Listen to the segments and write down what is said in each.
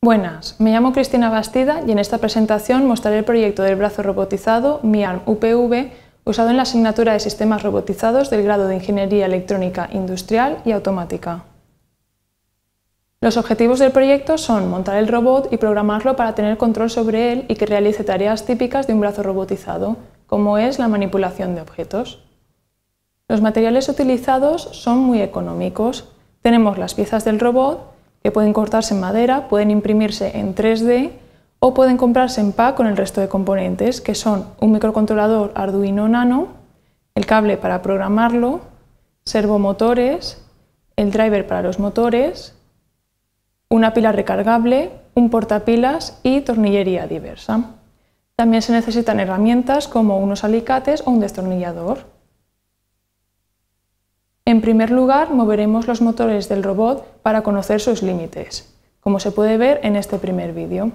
Buenas, me llamo Cristina Bastida y en esta presentación mostraré el proyecto del brazo robotizado MIARM UPV usado en la asignatura de Sistemas Robotizados del grado de Ingeniería Electrónica Industrial y Automática. Los objetivos del proyecto son montar el robot y programarlo para tener control sobre él y que realice tareas típicas de un brazo robotizado, como es la manipulación de objetos. Los materiales utilizados son muy económicos. Tenemos las piezas del robot, que pueden cortarse en madera, pueden imprimirse en 3D o pueden comprarse en pack con el resto de componentes, que son un microcontrolador Arduino Nano, el cable para programarlo, servomotores, el driver para los motores, una pila recargable, un portapilas y tornillería diversa. También se necesitan herramientas como unos alicates o un destornillador. En primer lugar, moveremos los motores del robot para conocer sus límites, como se puede ver en este primer vídeo.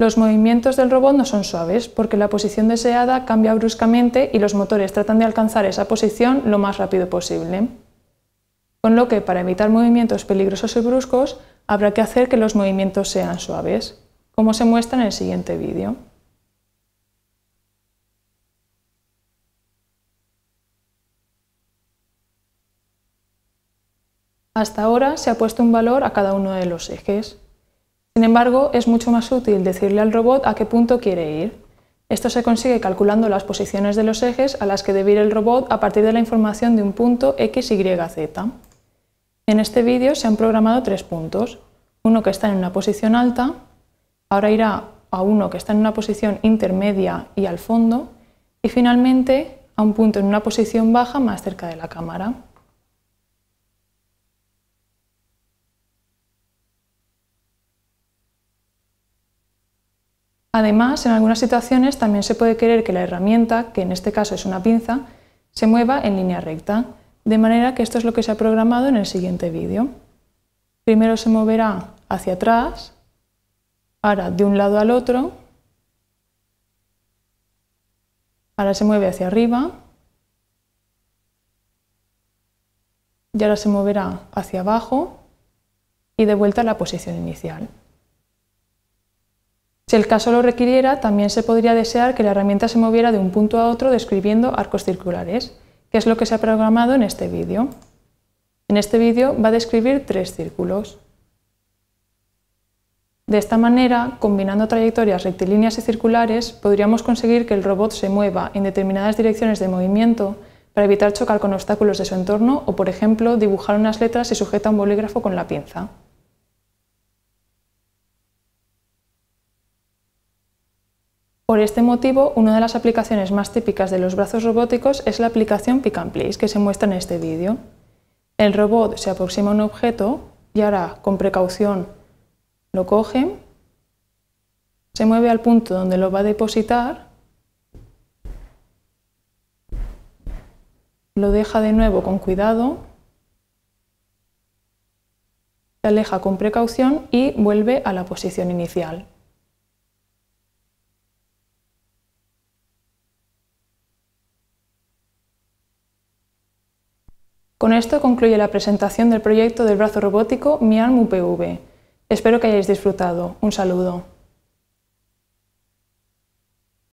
Los movimientos del robot no son suaves porque la posición deseada cambia bruscamente y los motores tratan de alcanzar esa posición lo más rápido posible. Con lo que, para evitar movimientos peligrosos y bruscos, habrá que hacer que los movimientos sean suaves, como se muestra en el siguiente vídeo. Hasta ahora se ha puesto un valor a cada uno de los ejes. Sin embargo, es mucho más útil decirle al robot a qué punto quiere ir. Esto se consigue calculando las posiciones de los ejes a las que debe ir el robot a partir de la información de un punto x, y, z. En este vídeo se han programado tres puntos, uno que está en una posición alta, ahora irá a uno que está en una posición intermedia y al fondo, y finalmente a un punto en una posición baja más cerca de la cámara. Además, en algunas situaciones también se puede querer que la herramienta, que en este caso es una pinza, se mueva en línea recta, de manera que esto es lo que se ha programado en el siguiente vídeo. Primero se moverá hacia atrás, ahora de un lado al otro, ahora se mueve hacia arriba y ahora se moverá hacia abajo y de vuelta a la posición inicial. Si el caso lo requiriera, también se podría desear que la herramienta se moviera de un punto a otro describiendo arcos circulares, que es lo que se ha programado en este vídeo. En este vídeo va a describir tres círculos. De esta manera, combinando trayectorias rectilíneas y circulares, podríamos conseguir que el robot se mueva en determinadas direcciones de movimiento para evitar chocar con obstáculos de su entorno o, por ejemplo, dibujar unas letras y sujeta un bolígrafo con la pinza. Por este motivo, una de las aplicaciones más típicas de los brazos robóticos es la aplicación Pick and Place, que se muestra en este vídeo. El robot se aproxima a un objeto y ahora, con precaución, lo coge, se mueve al punto donde lo va a depositar, lo deja de nuevo con cuidado, se aleja con precaución y vuelve a la posición inicial. Con esto concluye la presentación del proyecto del brazo robótico MiARMUPV. UPV. Espero que hayáis disfrutado. Un saludo.